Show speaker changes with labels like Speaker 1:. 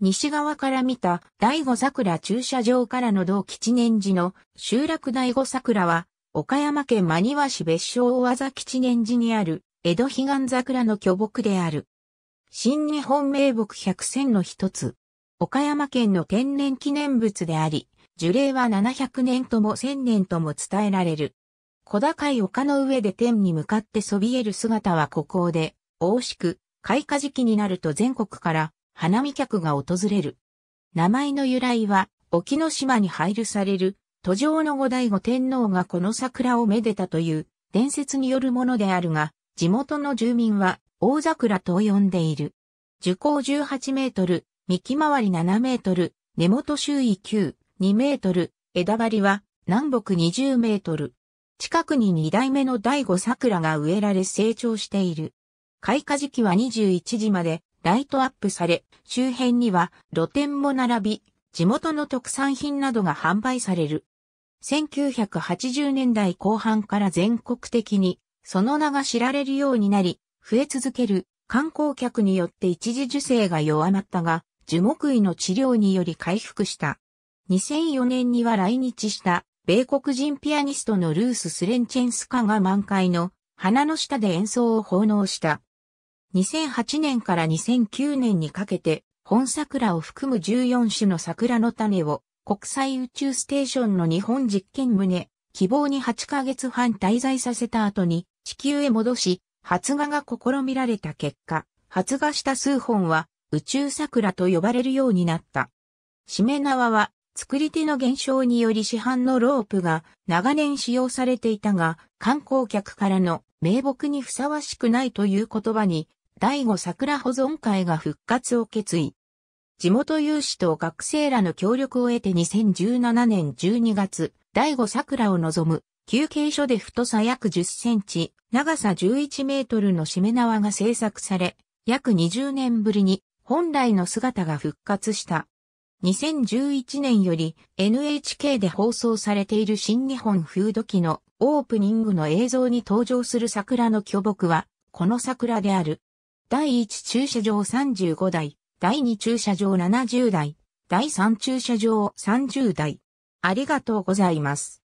Speaker 1: 西側から見た第五桜駐車場からの同吉年寺の集落第五桜は、岡山県真庭市別所大技吉年寺にある江戸彼岸桜の巨木である。新日本名木百選の一つ。岡山県の天然記念物であり、樹齢は700年とも1000年とも伝えられる。小高い丘の上で天に向かってそびえる姿は孤高で、大しく、開花時期になると全国から花見客が訪れる。名前の由来は、沖の島に配慮される、途上の後醍醐天皇がこの桜をめでたという伝説によるものであるが、地元の住民は大桜と呼んでいる。樹高18メートル、幹回り7メートル、根元周囲9、2メートル、枝張りは南北20メートル。近くに2代目の第五桜が植えられ成長している。開花時期は21時まで、ライトアップされ、周辺には露店も並び、地元の特産品などが販売される。1980年代後半から全国的に、その名が知られるようになり、増え続ける観光客によって一時受精が弱まったが、樹木医の治療により回復した。2004年には来日した米国人ピアニストのルース・スレンチェンスカが満開の花の下で演奏を奉納した。2008年から2009年にかけて、本桜を含む14種の桜の種を国際宇宙ステーションの日本実験棟、希望に8ヶ月半滞在させた後に地球へ戻し、発芽が試みられた結果、発芽した数本は宇宙桜と呼ばれるようになった。しめ縄は作り手の減少により市販のロープが長年使用されていたが、観光客からの名木にふさわしくないという言葉に第五桜保存会が復活を決意。地元有志と学生らの協力を得て2017年12月、第五桜を望む休憩所で太さ約10センチ、長さ11メートルの締め縄が制作され、約20年ぶりに本来の姿が復活した。2011年より NHK で放送されている新日本風土記のオープニングの映像に登場する桜の巨木は、この桜である。第1駐車場35台、第2駐車場70台、第3駐車場30台。ありがとうございます。